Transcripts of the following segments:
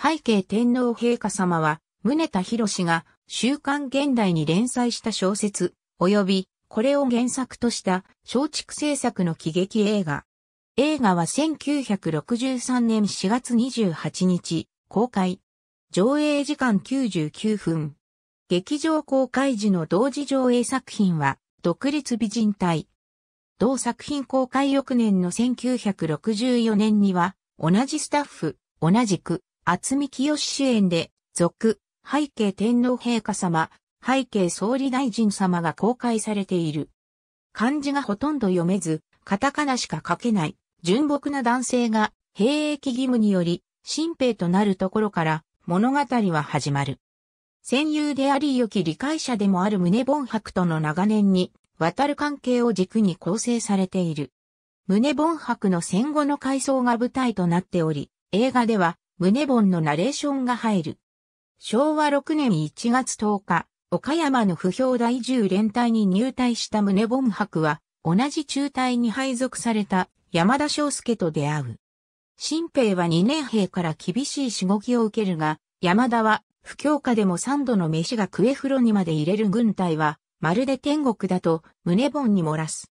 背景天皇陛下様は、宗田博士が、週刊現代に連載した小説、及び、これを原作とした、松竹制作の喜劇映画。映画は1963年4月28日、公開。上映時間99分。劇場公開時の同時上映作品は、独立美人隊。同作品公開翌年の1964年には、同じスタッフ、同じく、厚み清主演で、続、背景天皇陛下様、背景総理大臣様が公開されている。漢字がほとんど読めず、カタカナしか書けない、純朴な男性が、兵役義務により、新兵となるところから、物語は始まる。戦友であり良き理解者でもある宗盆博との長年に、渡る関係を軸に構成されている。宗盆博の戦後の回想が舞台となっており、映画では胸本のナレーションが入る。昭和6年1月10日、岡山の不評第10連隊に入隊した胸本博は、同じ中隊に配属された山田章介と出会う。新兵は2年兵から厳しいしごきを受けるが、山田は不況下でも3度の飯が食え風呂にまで入れる軍隊は、まるで天国だと胸本に漏らす。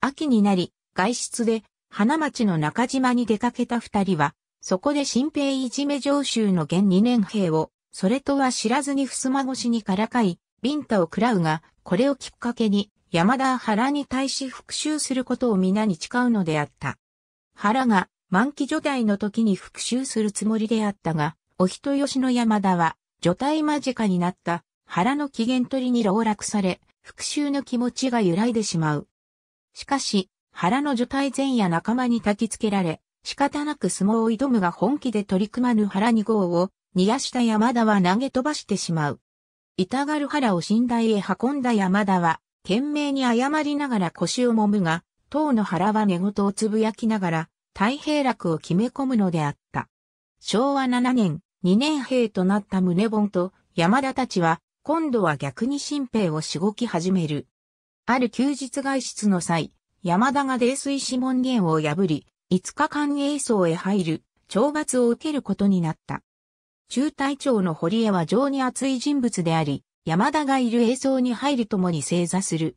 秋になり、外出で花町の中島に出かけた二人は、そこで新兵いじめ上州の現2年兵を、それとは知らずに襖越しにからかい、ビンタを喰らうが、これをきっかけに、山田原に対し復讐することを皆に誓うのであった。原が、満期除隊の時に復讐するつもりであったが、お人よしの山田は、除隊間近になった原の機嫌取りに籠絡され、復讐の気持ちが揺らいでしまう。しかし、原の除隊前夜仲間に焚き付けられ、仕方なく相撲を挑むが本気で取り組まぬ原二号を、した山田は投げ飛ばしてしまう。痛がる原を寝台へ運んだ山田は、懸命に謝りながら腰を揉むが、当の原は寝言をつぶやきながら、太平楽を決め込むのであった。昭和7年、二年兵となった宗本と山田たちは、今度は逆に新兵をしごき始める。ある休日外出の際、山田が泥水指紋源を破り、5日間営層へ入る、懲罰を受けることになった。中隊長の堀江は情に厚い人物であり、山田がいる映像に入るともに正座する。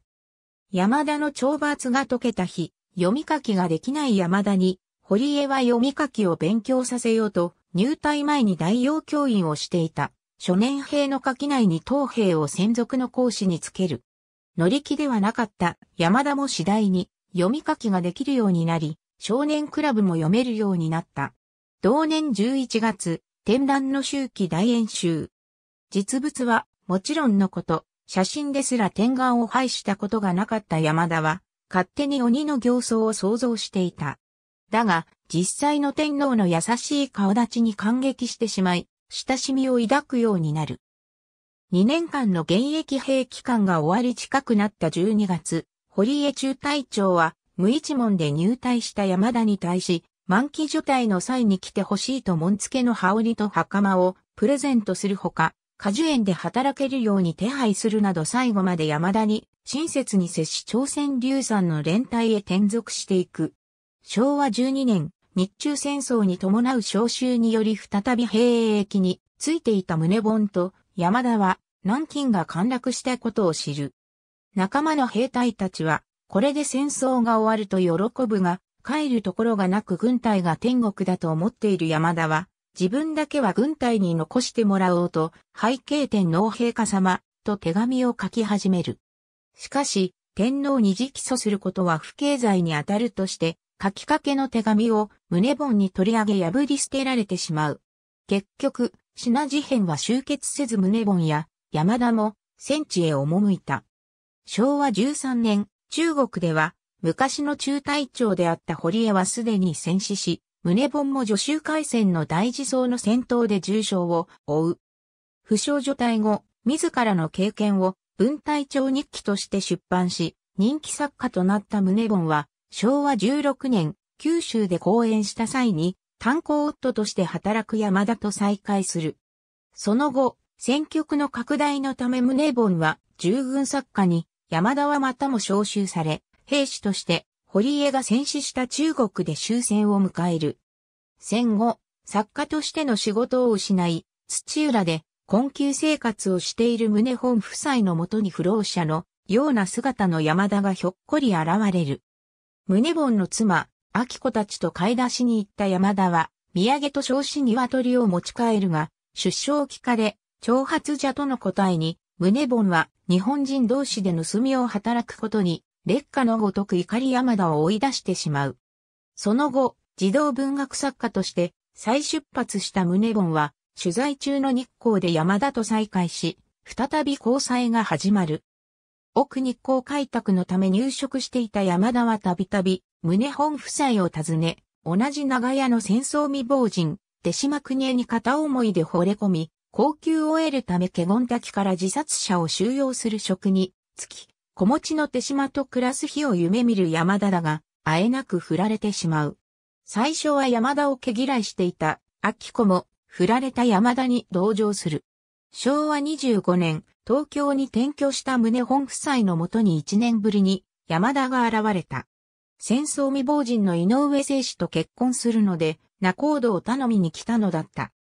山田の懲罰が解けた日、読み書きができない山田に、堀江は読み書きを勉強させようと、入隊前に代用教員をしていた。初年兵の書き内に当兵を専属の講師につける。乗り気ではなかった山田も次第に読み書きができるようになり、少年クラブも読めるようになった。同年11月、展覧の周期大演習。実物は、もちろんのこと、写真ですら天眼を拝したことがなかった山田は、勝手に鬼の行走を想像していた。だが、実際の天皇の優しい顔立ちに感激してしまい、親しみを抱くようになる。2年間の現役兵期間が終わり近くなった12月、堀江中隊長は無一文で入隊した山田に対し、満期除隊の際に来てほしいと門付けの羽織と袴をプレゼントするほか、果樹園で働けるように手配するなど最後まで山田に親切に接し朝鮮流産の連帯へ転属していく。昭和12年、日中戦争に伴う召集により再び兵役についていた宗本と山田は南京が陥落したことを知る。仲間の兵隊たちはこれで戦争が終わると喜ぶが、帰るところがなく軍隊が天国だと思っている山田は、自分だけは軍隊に残してもらおうと、背景天皇陛下様、と手紙を書き始める。しかし、天皇に直訴することは不敬罪に当たるとして、書きかけの手紙を胸本に取り上げ破り捨てられてしまう。結局、品事変は終結せず胸本や山田も戦地へ赴いた。昭和13年、中国では、昔の中隊長であった堀江はすでに戦死し、胸本も助州海戦の大地層の戦闘で重傷を負う。不祥除隊後、自らの経験を文隊長日記として出版し、人気作家となった胸本は、昭和16年、九州で講演した際に、炭鉱夫として働く山田と再会する。その後、戦局の拡大のため胸本は従軍作家に山田はまたも召集され、兵士として堀江が戦死した中国で終戦を迎える。戦後、作家としての仕事を失い、土浦で困窮生活をしている宗本夫妻のもとに不老者のような姿の山田がひょっこり現れる。宗本の妻、秋子たちと買い出しに行った山田は、土産と少子鶏を持ち帰るが、出生期化で、挑発者との答えに、宗本は日本人同士で盗みを働くことに、劣化のごとく怒り山田を追い出してしまう。その後、児童文学作家として再出発した宗本は、取材中の日光で山田と再会し、再び交際が始まる。奥日光開拓のため入植していた山田はたびたび、胸本夫妻を訪ね、同じ長屋の戦争未亡人、手島国へに片思いで惚れ込み、高級を得るため華厳滝から自殺者を収容する職に、就き、小持ちの手島と暮らす日を夢見る山田だが、あえなく振られてしまう。最初は山田を毛嫌いしていた、秋子も、振られた山田に同情する。昭和25年、東京に転居した宗本夫妻のもとに1年ぶりに山田が現れた。戦争未亡人の井上聖子と結婚するので、仲人を頼みに来たのだった。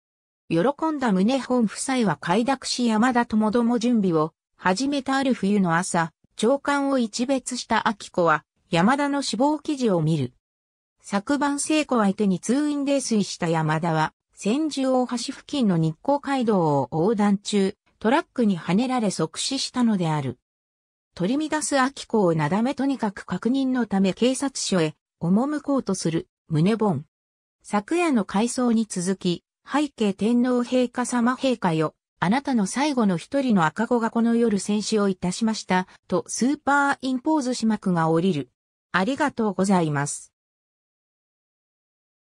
喜んだ宗本夫妻は快諾し山田ともども準備を始めたある冬の朝、長官を一別した秋子は山田の死亡記事を見る。昨晩聖子相手に通院泥酔した山田は、千住大橋付近の日光街道を横断中、トラックにはねられ即死したのである。取り乱す秋子をなだめとにかく確認のため警察署へ赴こうとする、胸本。昨夜の回想に続き、背景天皇陛下様陛下よ。あなたの最後の一人の赤子がこの夜戦死をいたしました、とスーパーインポーズ始幕が降りる。ありがとうございます。